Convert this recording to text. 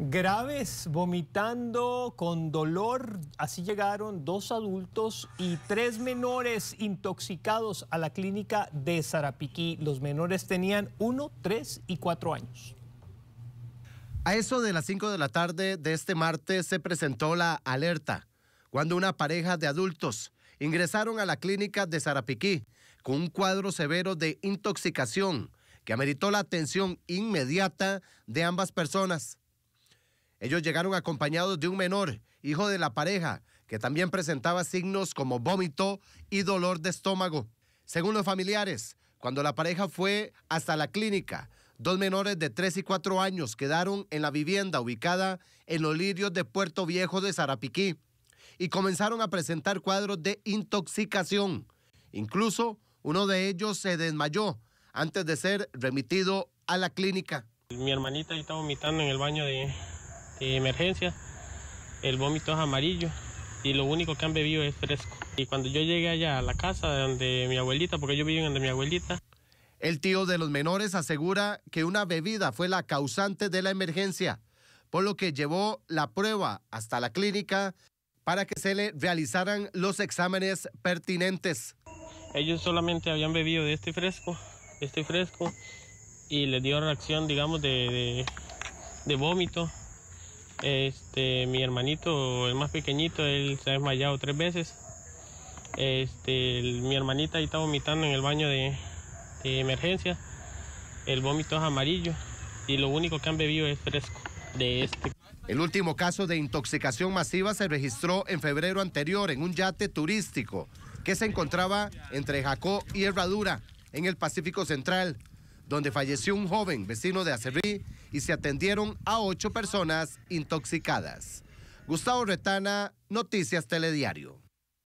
Graves, vomitando, con dolor, así llegaron dos adultos y tres menores intoxicados a la clínica de Zarapiquí. Los menores tenían uno, tres y cuatro años. A eso de las 5 de la tarde de este martes se presentó la alerta, cuando una pareja de adultos ingresaron a la clínica de Zarapiquí con un cuadro severo de intoxicación que ameritó la atención inmediata de ambas personas. Ellos llegaron acompañados de un menor, hijo de la pareja, que también presentaba signos como vómito y dolor de estómago. Según los familiares, cuando la pareja fue hasta la clínica, dos menores de 3 y 4 años quedaron en la vivienda ubicada en los lirios de Puerto Viejo de Zarapiquí y comenzaron a presentar cuadros de intoxicación. Incluso uno de ellos se desmayó antes de ser remitido a la clínica. Mi hermanita está vomitando en el baño de, emergencia, el vómito es amarillo y lo único que han bebido es fresco. Y cuando yo llegué allá a la casa de donde mi abuelita, porque yo vivo en donde mi abuelita. El tío de los menores asegura que una bebida fue la causante de la emergencia, por lo que llevó la prueba hasta la clínica para que se le realizaran los exámenes pertinentes. Ellos solamente habían bebido de este fresco, este fresco, y le dio reacción, digamos, de, de, de vómito este, mi hermanito, el más pequeñito, él se ha desmayado tres veces. Este, mi hermanita ahí está vomitando en el baño de, de emergencia. El vómito es amarillo y lo único que han bebido es fresco de este. El último caso de intoxicación masiva se registró en febrero anterior en un yate turístico que se encontraba entre Jacó y Herradura, en el Pacífico Central donde falleció un joven vecino de Acerrí y se atendieron a ocho personas intoxicadas. Gustavo Retana, Noticias Telediario.